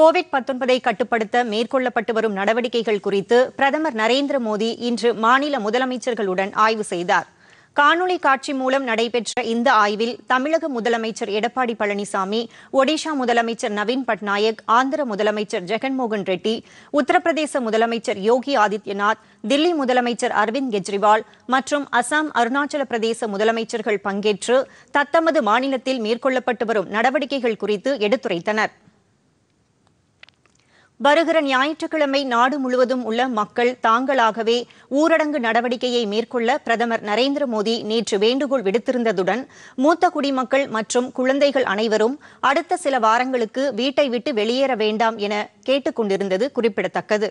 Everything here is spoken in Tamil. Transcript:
கோவிட் பத்தொன்பதை கட்டுப்படுத்த மேற்கொள்ளப்பட்டு வரும் நடவடிக்கைகள் குறித்து பிரதமர் நரேந்திர மோடி இன்று மாநில முதலமைச்சர்களுடன் ஆய்வு செய்தார் காணொலி காட்சி மூலம் நடைபெற்ற இந்த ஆய்வில் தமிழக முதலமைச்சர் எடப்பாடி பழனிசாமி ஒடிஷா முதலமைச்சர் நவீன் பட்நாயக் ஆந்திர முதலமைச்சர் ஜெகன்மோகன் ரெட்டி உத்தரப்பிரதேச முதலமைச்சர் யோகி ஆதித்யநாத் தில்லி முதலமைச்சர் அரவிந்த் கெஜ்ரிவால் மற்றும் அசாம் அருணாச்சல பிரதேச முதலமைச்சர்கள் பங்கேற்று தத்தமது மாநிலத்தில் மேற்கொள்ளப்பட்டு வரும் நடவடிக்கைகள் குறித்து எடுத்துரைத்தனா் வருகிற ஞாயிற்றுக்கிழமை நாடு முழுவதும் உள்ள மக்கள் தாங்களாகவே ஊரடங்கு நடவடிக்கையை மேற்கொள்ள பிரதமர் நரேந்திர மோடி நேற்று வேண்டுகோள் விடுத்திருந்ததுடன் மூத்த குடிமக்கள் மற்றும் குழந்தைகள் அனைவரும் அடுத்த சில வாரங்களுக்கு வீட்டை விட்டு வெளியேற வேண்டாம் என கேட்டுக் கொண்டிருந்தது குறிப்பிடத்தக்கது